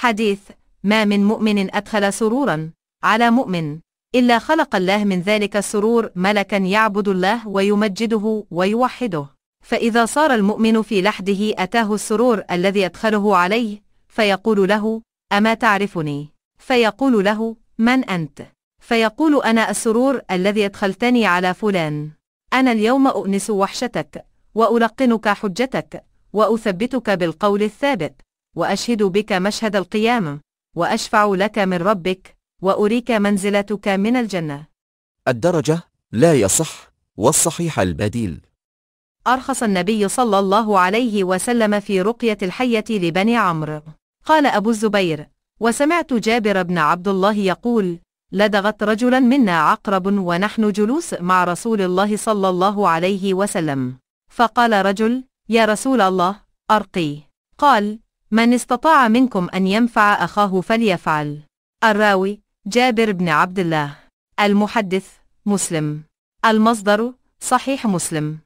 حديث ما من مؤمن أدخل سرورا على مؤمن إلا خلق الله من ذلك السرور ملكا يعبد الله ويمجده ويوحده فإذا صار المؤمن في لحده أتاه السرور الذي أدخله عليه فيقول له أما تعرفني فيقول له من أنت فيقول أنا السرور الذي أدخلتني على فلان أنا اليوم أؤنس وحشتك وألقنك حجتك وأثبتك بالقول الثابت وأشهد بك مشهد القيامة وأشفع لك من ربك وأريك منزلتك من الجنة الدرجة لا يصح والصحيح البديل أرخص النبي صلى الله عليه وسلم في رقية الحية لبني عمرو قال أبو الزبير وسمعت جابر بن عبد الله يقول لدغت رجلا منا عقرب ونحن جلوس مع رسول الله صلى الله عليه وسلم فقال رجل يا رسول الله أرقي قال من استطاع منكم أن ينفع أخاه فليفعل الراوي جابر بن عبد الله المحدث مسلم المصدر صحيح مسلم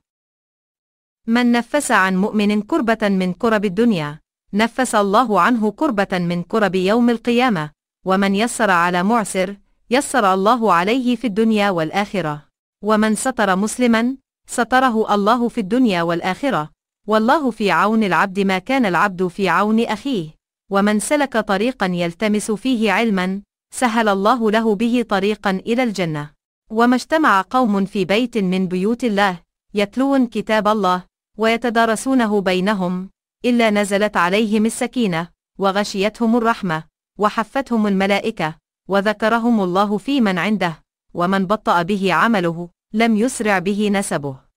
من نفس عن مؤمن كربة من كرب الدنيا نفس الله عنه كربة من كرب يوم القيامة ومن يسر على معسر يسر الله عليه في الدنيا والآخرة ومن ستر مسلما ستره الله في الدنيا والآخرة والله في عون العبد ما كان العبد في عون أخيه ومن سلك طريقا يلتمس فيه علما سهل الله له به طريقا إلى الجنة وما اجتمع قوم في بيت من بيوت الله يتلون كتاب الله ويتدارسونه بينهم إلا نزلت عليهم السكينة وغشيتهم الرحمة وحفتهم الملائكة وذكرهم الله في من عنده ومن بطأ به عمله لم يسرع به نسبه